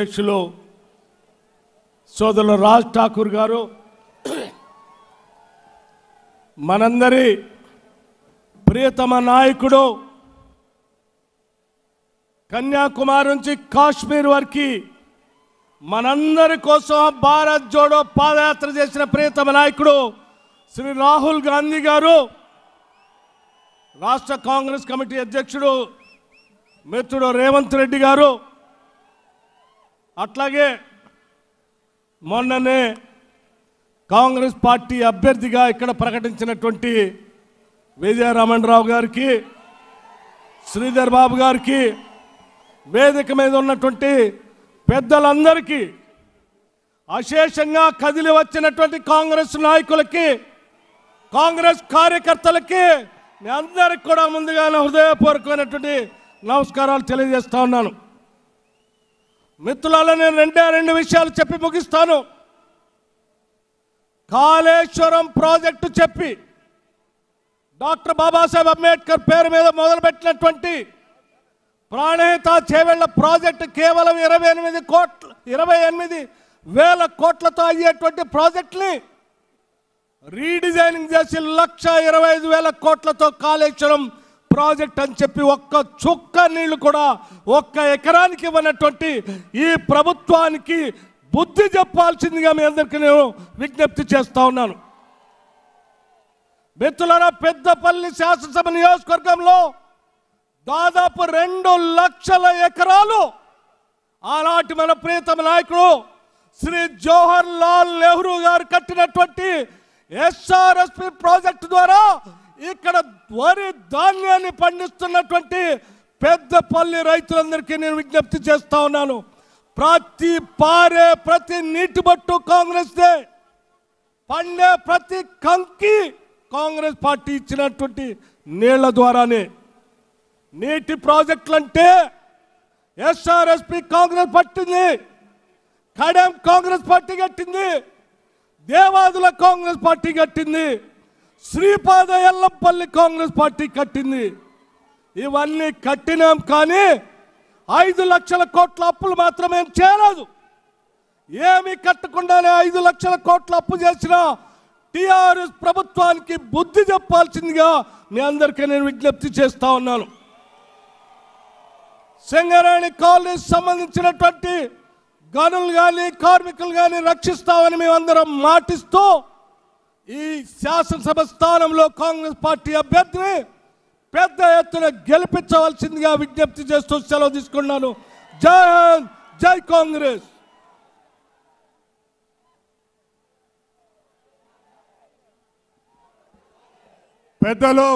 అధ్యక్షులు సోదరులు రాజ్ ఠాకూర్ గారు మనందరి ప్రియతమ నాయకుడు కన్యాకుమారి నుంచి కాశ్మీర్ వరకు మనందరి కోసం భారత్ జోడో పాదయాత్ర చేసిన ప్రియతమ నాయకుడు శ్రీ రాహుల్ గాంధీ గారు రాష్ట్ర కాంగ్రెస్ కమిటీ అధ్యక్షుడు మిత్రుడు రేవంత్ రెడ్డి గారు అట్లాగే మొన్ననే కాంగ్రెస్ పార్టీ అభ్యర్థిగా ఇక్కడ ప్రకటించినటువంటి రావు గారికి శ్రీధర్ బాబు గారికి వేదిక మీద ఉన్నటువంటి పెద్దలందరికీ అశేషంగా కదిలి వచ్చినటువంటి కాంగ్రెస్ నాయకులకి కాంగ్రెస్ కార్యకర్తలకి మీ అందరికి కూడా ముందుగానే హృదయపూర్వకమైనటువంటి నమస్కారాలు తెలియజేస్తా ఉన్నాను మిత్రులలో నేను రెండే రెండు విషయాలు చెప్పి ముగిస్తాను కాళేశ్వరం ప్రాజెక్టు చెప్పి డాక్టర్ బాబాసాహెబ్ అంబేద్కర్ పేరు మీద మొదలుపెట్టినటువంటి ప్రాణహిత చేవెళ్ల ప్రాజెక్టు కేవలం ఇరవై ఎనిమిది కోట్ల ఇరవై ఎనిమిది వేల కోట్లతో అయ్యేటువంటి ప్రాజెక్ట్ని రీడిజైనింగ్ చేసి లక్ష ఇరవై ఐదు వేల కోట్లతో కాళేశ్వరం ప్రాజెక్ట్ అని చెప్పి ఒక్క చుక్క నీళ్లు కూడా ఒక్క ఎకరానికి ఇవ్వనటువంటి ఈ ప్రభుత్వానికి బుద్ధి చెప్పాల్సిందిగా మీ అందరికీ నేను విజ్ఞప్తి చేస్తా ఉన్నాను మిత్రులరా పెద్దపల్లి శాసనసభ నియోజకవర్గంలో దాదాపు రెండు లక్షల ఎకరాలు ఆనాటి మన ప్రీతమ నాయకుడు శ్రీ జవహర్ లాల్ నెహ్రూ గారు కట్టినటువంటి ఎస్ఆర్ఎస్పి ప్రాజెక్టు ద్వారా ఇక్కడ వరి ధాన్యాన్ని పండిస్తున్నటువంటి పెద్దపల్లి రైతులందరికీ నేను విజ్ఞప్తి చేస్తా ఉన్నాను ప్రతి పారే ప్రతి నీటి బట్టు కాంగ్రెస్దే పండే ప్రతి కంకి కాంగ్రెస్ పార్టీ ఇచ్చినటువంటి నీళ్ల ద్వారానే నీటి ప్రాజెక్టులు అంటే ఎస్ఆర్ఎస్పి కాంగ్రెస్ పట్టింది కడెం కాంగ్రెస్ పార్టీ కట్టింది దేవాదుల కాంగ్రెస్ పార్టీ కట్టింది శ్రీపాద ఎల్లంపల్లి కాంగ్రెస్ పార్టీ కట్టింది ఇవన్నీ కట్టినాం కానీ ఐదు లక్షల కోట్ల అప్పులు మాత్రమే చేరదు ఏమి కట్టకుండానే ఐదు లక్షల కోట్ల అప్పు చేసిన టిఆర్ఎస్ ప్రభుత్వానికి బుద్ధి చెప్పాల్సిందిగా మీ అందరికీ నేను విజ్ఞప్తి చేస్తా ఉన్నాను సింగరేణి కాలనీ సంబంధించినటువంటి గనులు కానీ కార్మికులు కానీ రక్షిస్తామని మేమందరం మాటిస్తూ ఈ శాసనసభ స్థానంలో కాంగ్రెస్ పార్టీ అభ్యర్థిని పెద్ద ఎత్తున గెలిపించవలసిందిగా విజ్ఞప్తి చేస్తూ సెలవు తీసుకున్నాను జై జై కాంగ్రెస్ పెద్దలు